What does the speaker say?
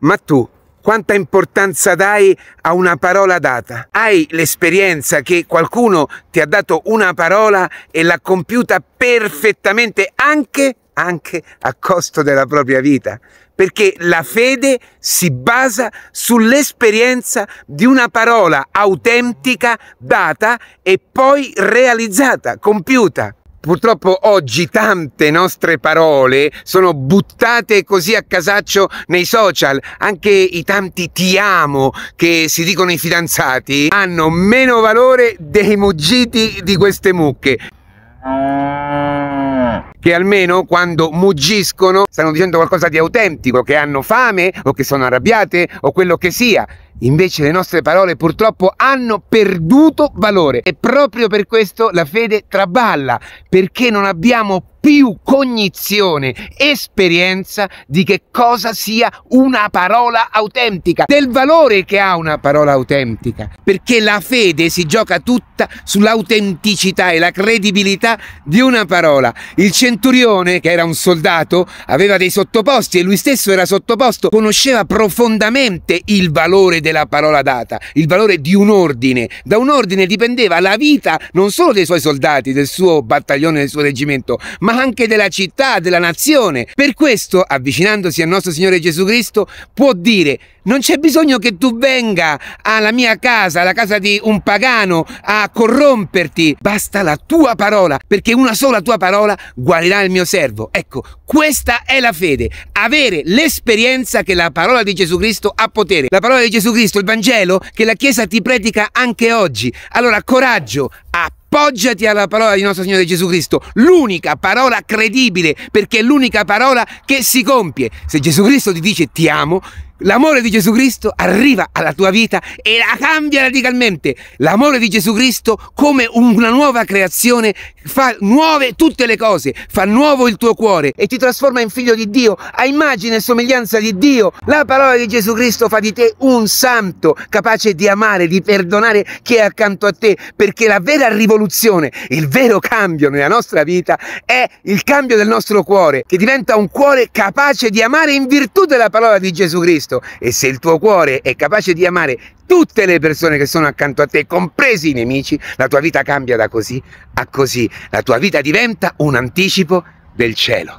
Ma tu quanta importanza dai a una parola data? Hai l'esperienza che qualcuno ti ha dato una parola e l'ha compiuta perfettamente anche, anche a costo della propria vita? Perché la fede si basa sull'esperienza di una parola autentica, data e poi realizzata, compiuta. Purtroppo oggi tante nostre parole sono buttate così a casaccio nei social, anche i tanti ti amo che si dicono i fidanzati hanno meno valore dei muggiti di queste mucche che almeno quando muggiscono stanno dicendo qualcosa di autentico, che hanno fame o che sono arrabbiate o quello che sia. Invece le nostre parole purtroppo hanno perduto valore e proprio per questo la fede traballa, perché non abbiamo più cognizione, esperienza di che cosa sia una parola autentica, del valore che ha una parola autentica, perché la fede si gioca tutta sull'autenticità e la credibilità di una parola. Il centurione, che era un soldato, aveva dei sottoposti e lui stesso era sottoposto, conosceva profondamente il valore della parola data, il valore di un ordine. Da un ordine dipendeva la vita non solo dei suoi soldati, del suo battaglione, del suo reggimento, ma anche della città, della nazione. Per questo, avvicinandosi al nostro Signore Gesù Cristo, può dire non c'è bisogno che tu venga alla mia casa, alla casa di un pagano, a corromperti. Basta la tua parola, perché una sola tua parola guarirà il mio servo. Ecco, questa è la fede. Avere l'esperienza che la parola di Gesù Cristo ha potere. La parola di Gesù Cristo, il Vangelo, che la Chiesa ti predica anche oggi. Allora, coraggio, appoggiati alla parola di nostro Signore Gesù Cristo, l'unica parola credibile, perché è l'unica parola che si compie. Se Gesù Cristo ti dice ti amo, L'amore di Gesù Cristo arriva alla tua vita e la cambia radicalmente. L'amore di Gesù Cristo, come una nuova creazione, fa nuove tutte le cose, fa nuovo il tuo cuore e ti trasforma in figlio di Dio, a immagine e somiglianza di Dio. La parola di Gesù Cristo fa di te un santo, capace di amare, di perdonare chi è accanto a te, perché la vera rivoluzione, il vero cambio nella nostra vita è il cambio del nostro cuore, che diventa un cuore capace di amare in virtù della parola di Gesù Cristo. Cristo e se il tuo cuore è capace di amare tutte le persone che sono accanto a te, compresi i nemici, la tua vita cambia da così a così, la tua vita diventa un anticipo del cielo.